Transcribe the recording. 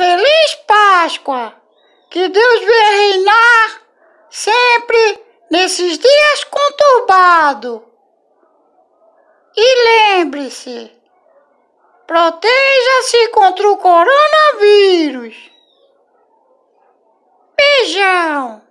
Feliz Páscoa! Que Deus venha reinar sempre nesses dias conturbados. E lembre-se, proteja-se contra o coronavírus. Beijão!